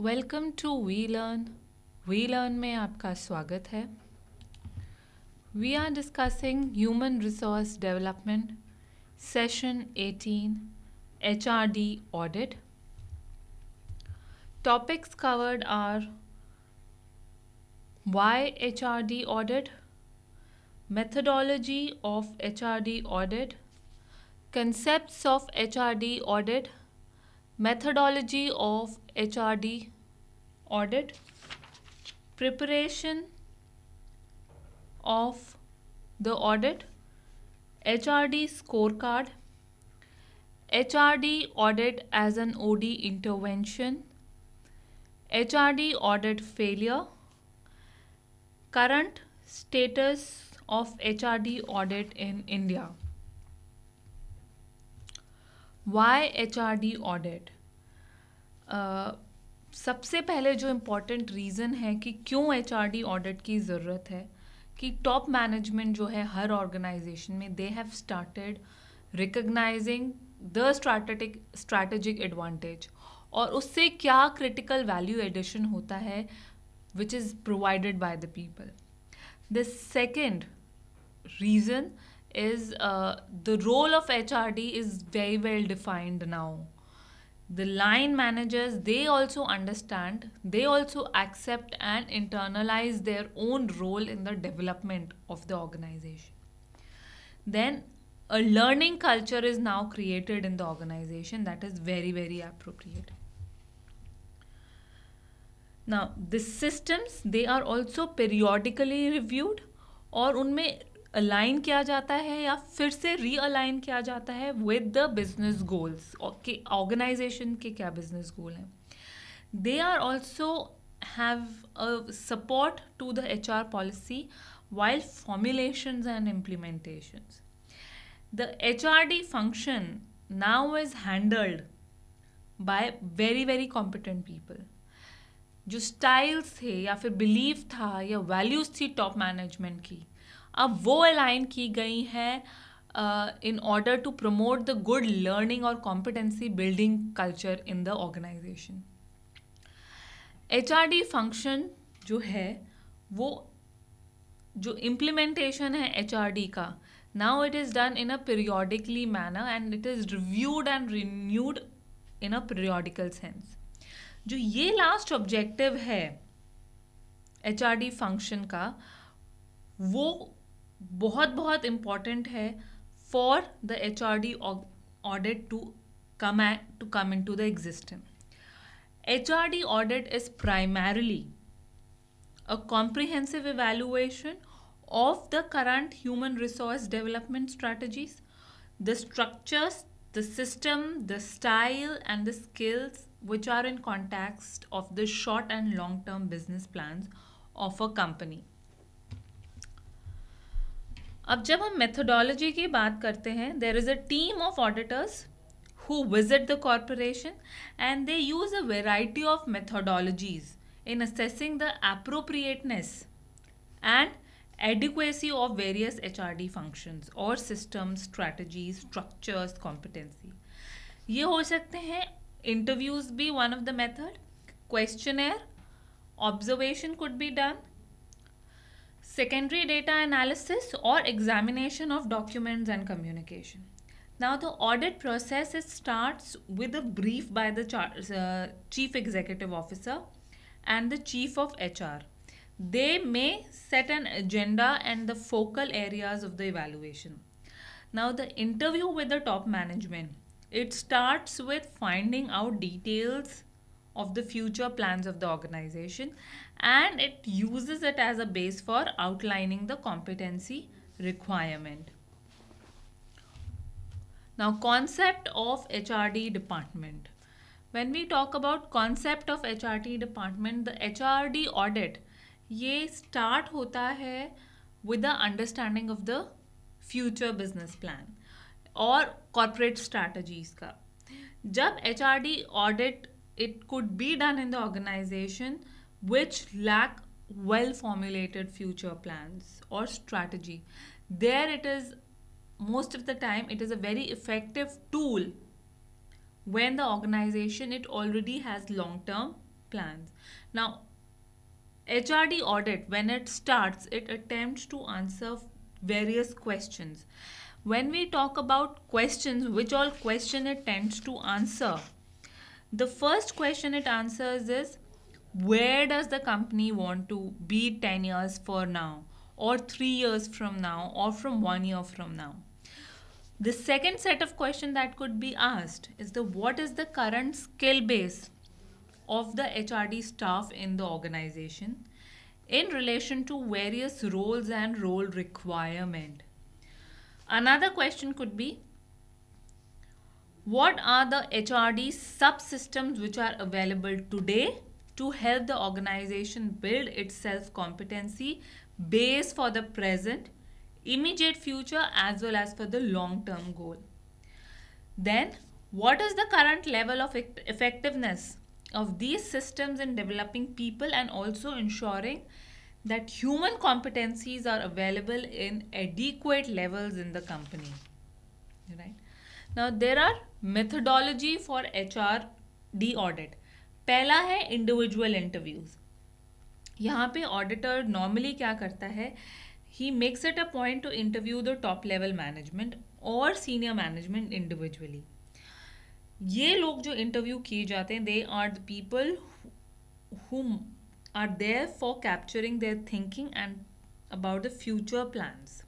Welcome to we learn we learn में आपका स्वागत है we are discussing human resource development session 18 D audit topics covered are why H R D audit of H R D audit concept of H R D audit methodology of HRD audit, preparation of the audit, HRD scorecard, HRD audit as an OD intervention, HRD audit failure, current status of HRD audit in India. Why HRD audit? सबसे पहले जो important reason है कि क्यों H audit की ज़रूरत है कि टॉप मैनेजमेंट जो है हर ऑर्गेनाइजेशन में they have started recognizing the strategic strategic advantage और उससे क्या क्रिटिकल वैल्यू एडिशन होता है which is provided by the people the second reason the role of H R D is very well defined now the line managers they also understand they also accept and internalize their own role in the development of the organization then a learning culture is now created in the organization that is very very appropriate now the systems they are also periodically reviewed और उनमें align किया जाता है या फिर से realign किया जाता है विद द बिजनेस गोल्स के ऑर्गेनाइजेशन के क्या बिजनेस गोल हैं they are also have support to the H R policy and implementation the H R D function now is handled by very very competent people जो styles थे या फिर believe था या वैल्यूज़ थी टॉप मैनेजमेंट की अब वो अलाइन की गई हैं in order to promote the good learning और competency building culture in the organization H R D function जो है वो जो इम्प्लीमेंटेशन है एच का now it is done in a periodically manner and it is reviewed and renewed in a periodical sense जो ये last objective है H R D function का वो बहुत बहुत इम्पॉर्टेंट है for the H R D audit to come to come in to the existence H R D audit is primarily a comprehensive evaluation of the current human resource development strategies the structures the system the style and the skills which are in contact of the short and long term business plans of a company अब जब हम methodology की बात करते हैं there is a team of auditors who visit the corporation and they use a variety of methodologies in assessing the appropriateness and adequacy of various H R D function और system strategies structures competency ये हो सकते हैं interviews भी one of the method questionnaire observation could be done secondary data analysis or examination of documents and communication. Now, the audit process starts with a brief by the uh, chief executive officer and the chief of HR. They may set an agenda and the focal areas of the evaluation. Now, the interview with the top management. It starts with finding out details of the future plans of the organization and it uses it as a base for outlining the competency requirement. Now concept of HRD department. When we talk about concept of HRD department, the HRD audit ये start होता है with the understanding of the future business plan or corporate strategies का जब HRD audit it could be done in the organization which lack well formulated future plans or strategy. There it is, most of the time, it is a very effective tool when the organization it already has long term plans. Now, HRD audit, when it starts, it attempts to answer various questions. When we talk about questions, which all question it tends to answer? The first question it answers is where does the company want to be 10 years for now or 3 years from now or from 1 year from now the second set of question that could be asked is the what is the current skill base of the hrd staff in the organization in relation to various roles and role requirement another question could be what are the hrd subsystems which are available today to help the organization build its self competency base for the present, immediate future, as well as for the long term goal. Then, what is the current level of effectiveness of these systems in developing people and also ensuring that human competencies are available in adequate levels in the company? Right? Now, there are methodology for HRD audit पहला है individual interviews यहाँ पे auditor normally क्या करता है he makes it a point to interview the top level management और senior management individually ये लोग जो इंटरव्यू किए जाते हैं they are the people whom are there for capturing their thinking and about the future plans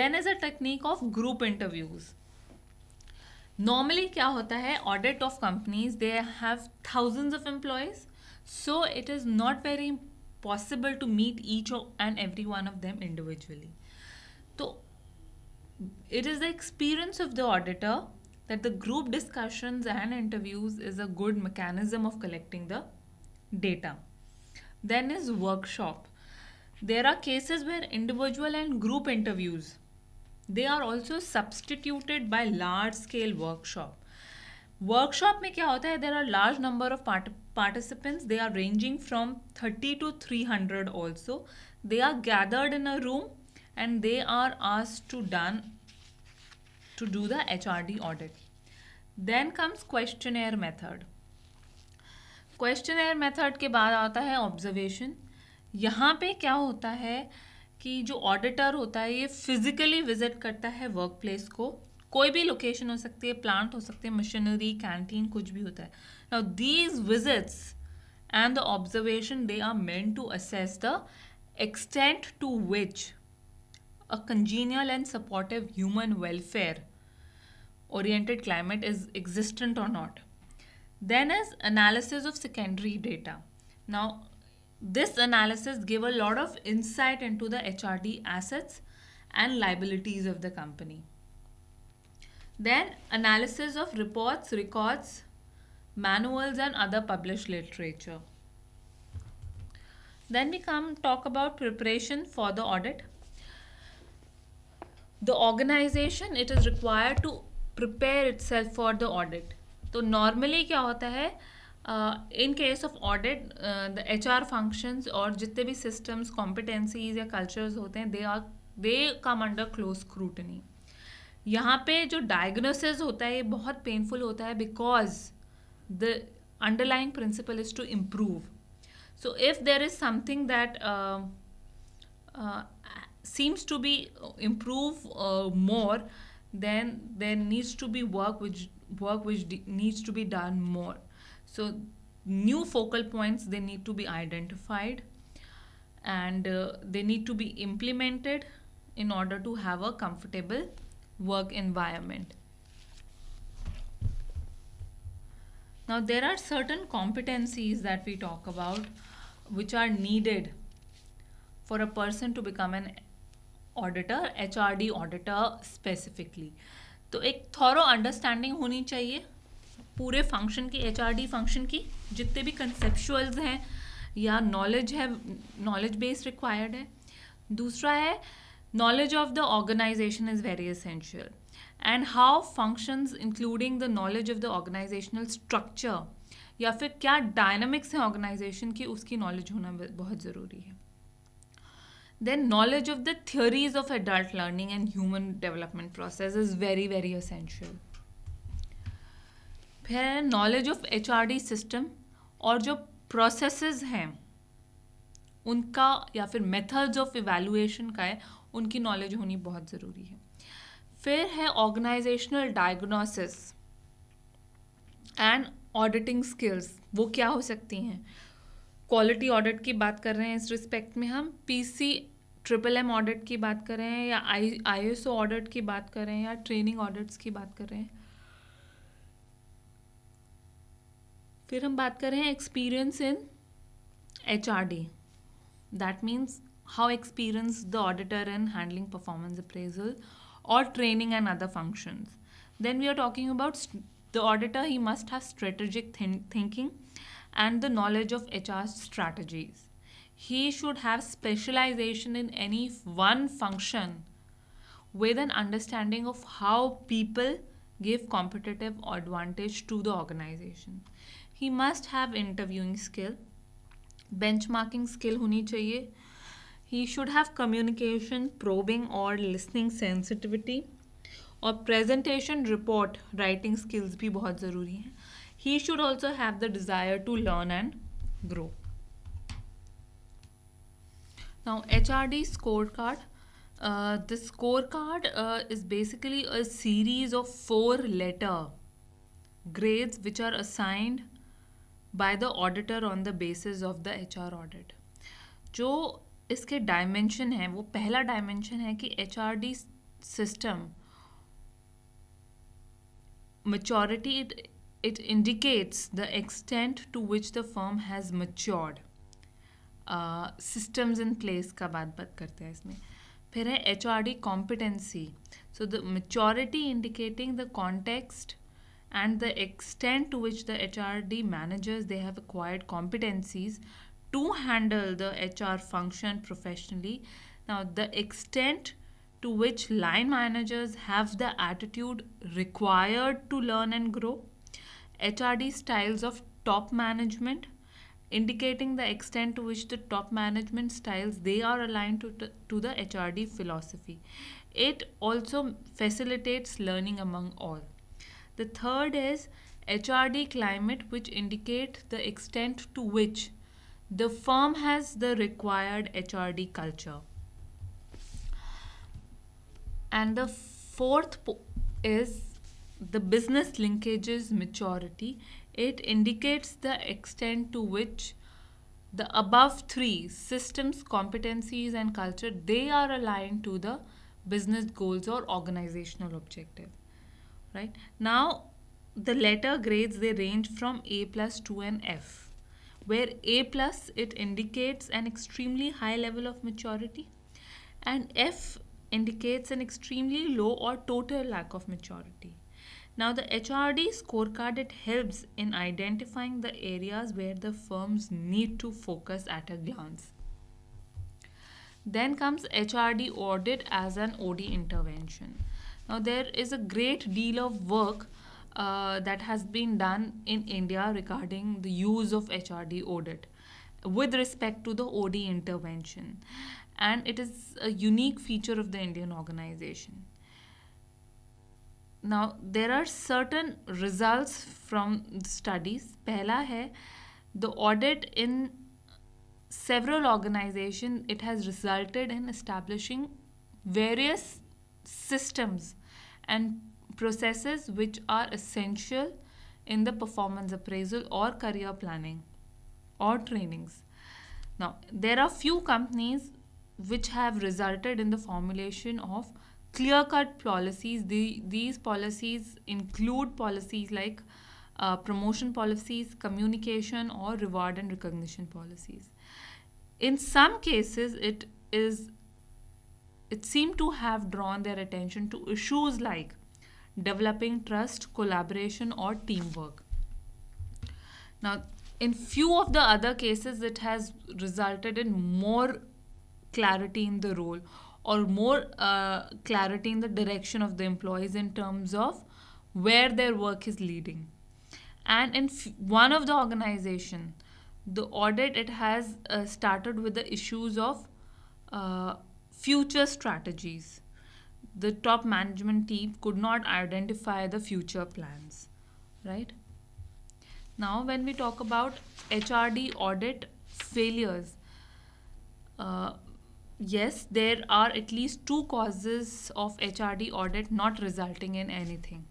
then is a technique of group interviews normally क्या होता है audit of companies they have thousands of employees so it is not very possible to meet each and every one of them individually तो it is the experience of the auditor that the group discussions and interviews is a good mechanism of collecting the data then is workshop there are cases where individual and group interviews they are also substituted by large scale workshop workshop में क्या होता है there are large number of participants they are ranging from thirty to three hundred also they are gathered in a room and they are आज to done to do the H R D audit then comes questionnaire method questionnaire method के बाद आता है observation यहाँ पे क्या होता है कि जो ऑडिटर होता है ये फिजिकली विजिट करता है वर्क प्लेस को कोई भी लोकेशन हो सकती है प्लांट हो सकते हैं मशीनरी कैंटीन कुछ भी होता है now these visits and the observation they are meant to assess the extent to which a congenial and supportive human welfare oriented climate is existent or not then is analysis of secondary data now This analysis gave a lot of insight into the HRD assets and liabilities of the company. Then analysis of reports, records, manuals and other published literature. Then we come talk about preparation for the audit. The organization it is required to prepare itself for the audit. So normally, क्या होता है in case of audit the H R functions और जितने भी systems competencies या cultures होते हैं they are they come under close scrutiny यहाँ पे जो डायग्नोसिस होता है ये बहुत पेनफुल होता है because the underlying principle is to improve so if there is something that seems to be improve more then then needs to be work which work which needs to be done more So new focal points, they need to be identified and uh, they need to be implemented in order to have a comfortable work environment. Now there are certain competencies that we talk about which are needed for a person to become an auditor, HRD auditor specifically. तो एक thorough understanding होनी चाहिए पूरे function की H function की जितने भी कंसेप्चुअल्स हैं या नॉलेज है नॉलेज बेस रिक्वायर्ड है दूसरा है knowledge of the organisation is very essential and how functions including the knowledge of the organisational structure या फिर क्या डायनामिक्स हैं ऑर्गेनाइजेशन की उसकी नॉलेज होना बहुत ज़रूरी है then knowledge of the theories of adult learning and human development process is very very essential फिर है नॉलेज ऑफ एच सिस्टम और जो प्रोसेसेस हैं उनका या फिर मेथड्स ऑफ इवेलुएशन का है उनकी नॉलेज होनी बहुत ज़रूरी है फिर है organisational diagnosis and auditing skills वो क्या हो सकती हैं क्वालिटी ऑडिट की बात कर रहे हैं इस रिस्पेक्ट में हम पीसी ट्रिपल एम ऑडिट की बात कर रहे हैं या आई आई एस ओ ऑडिट की बात कर रहे हैं या ट्रेनिंग ऑडिट्स की बात कर रहे हैं फिर हम बात कर रहे हैं experience in H R D that means how experience the auditor in handling performance appraisal और training and other functions then we are talking about the auditor he must have strategic thinking and the knowledge of H R strategies he should have specialisation in any one function with an understanding of how people give competitive advantage to the organisation he must have interviewing skill benchmarking skill होनी चाहिए he should have communication probing और listening sensitivity और presentation report writing skills भी बहुत ज़रूरी हैं he should also have the desire to learn and grow. Now HRD scorecard. Uh, the scorecard uh, is basically a series of four letter grades which are assigned by the auditor on the basis of the H R audit जो इसके dimension है वो पहला dimension है कि H R D system maturity it it indicates the extent to which the firm has matured systems in place का बात बात करते हैं इसमें फिर है H R D competency so the maturity indicating the context and the extent to which the HRD managers they have acquired competencies to handle the HR function professionally. Now the extent to which line managers have the attitude required to learn and grow. HRD styles of top management indicating the extent to which the top management styles they are aligned to, to, the HRD philosophy. It also facilitates learning among all. The third is HRD climate, which indicate the extent to which the firm has the required HRD culture. And the fourth is the business linkages maturity. It indicates the extent to which the above three systems, competencies, and culture they are aligned to the business goals or organizational objective right now the letter grades they range from a plus to an f where a plus it indicates an extremely high level of maturity and f indicates an extremely low or total lack of maturity now the hrd scorecard it helps in identifying the areas where the firms need to focus at a glance then comes hrd audit as an od intervention now, there is a great deal of work uh, that has been done in India regarding the use of HRD audit with respect to the OD intervention. And it is a unique feature of the Indian organization. Now, there are certain results from the studies. Pehla hai, the audit in several organizations, it has resulted in establishing various systems and processes which are essential in the performance appraisal or career planning or trainings. Now, there are few companies which have resulted in the formulation of clear cut policies. The, these policies include policies like uh, promotion policies, communication, or reward and recognition policies. In some cases, it is it seemed to have drawn their attention to issues like developing trust, collaboration, or teamwork. Now, in few of the other cases, it has resulted in more clarity in the role or more uh, clarity in the direction of the employees in terms of where their work is leading. And in f- one of the organization, the audit it has uh, started with the issues of uh, Future strategies. The top management team could not identify the future plans, right? Now, when we talk about HRD audit failures, uh, yes, there are at least two causes of HRD audit not resulting in anything.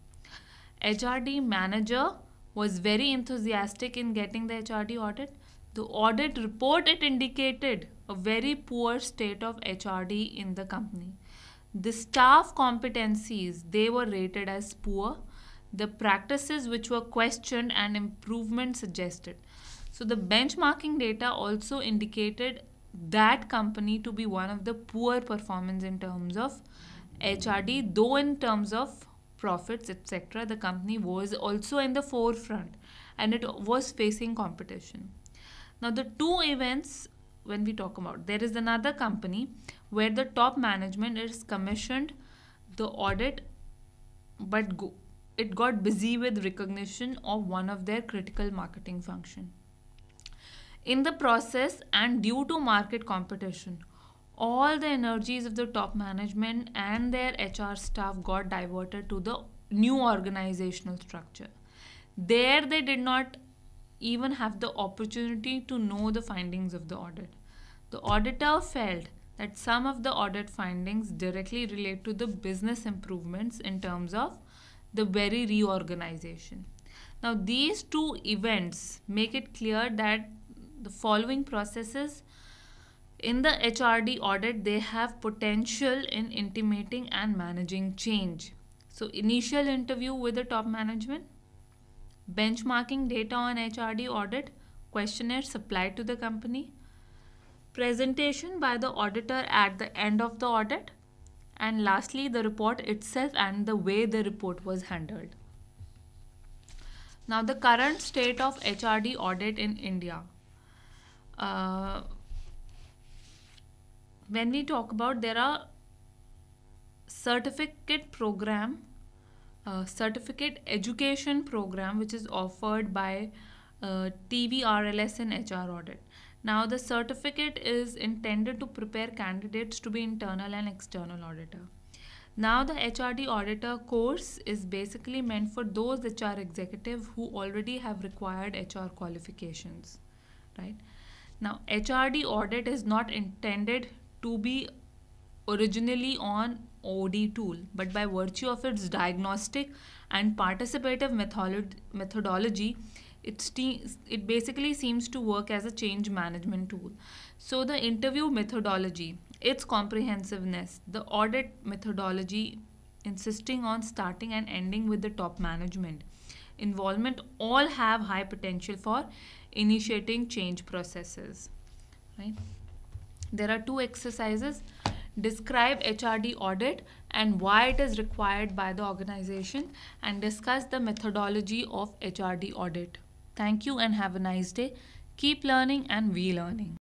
HRD manager was very enthusiastic in getting the HRD audit. The audit report it indicated a very poor state of HRD in the company. The staff competencies, they were rated as poor. The practices which were questioned and improvement suggested. So the benchmarking data also indicated that company to be one of the poor performance in terms of HRD, though in terms of profits, etc., the company was also in the forefront and it was facing competition. Now, the two events when we talk about there is another company where the top management is commissioned the audit but go, it got busy with recognition of one of their critical marketing function in the process and due to market competition all the energies of the top management and their hr staff got diverted to the new organizational structure there they did not even have the opportunity to know the findings of the audit. The auditor felt that some of the audit findings directly relate to the business improvements in terms of the very reorganization. Now, these two events make it clear that the following processes in the HRD audit they have potential in intimating and managing change. So, initial interview with the top management, benchmarking data on HRD audit, questionnaire supplied to the company, presentation by the auditor at the end of the audit, and lastly, the report itself and the way the report was handled. Now, the current state of HRD audit in India. Uh, when we talk about there are certificate program certificate education program which is offered by uh, TVRLS and HR audit. Now the certificate is intended to prepare candidates to be internal and external auditor. Now the HRD auditor course is basically meant for those HR executive who already have required HR qualifications, right? Now HRD audit is not intended to be originally on OD tool, but by virtue of its diagnostic and participative methodology, it, it basically seems to work as a change management tool. So, the interview methodology, its comprehensiveness, the audit methodology, insisting on starting and ending with the top management involvement all have high potential for initiating change processes right there are two exercises describe HRD audit and why it is required by the organization and discuss the methodology of HRD audit. Thank you and have a nice day. Keep learning and we learning.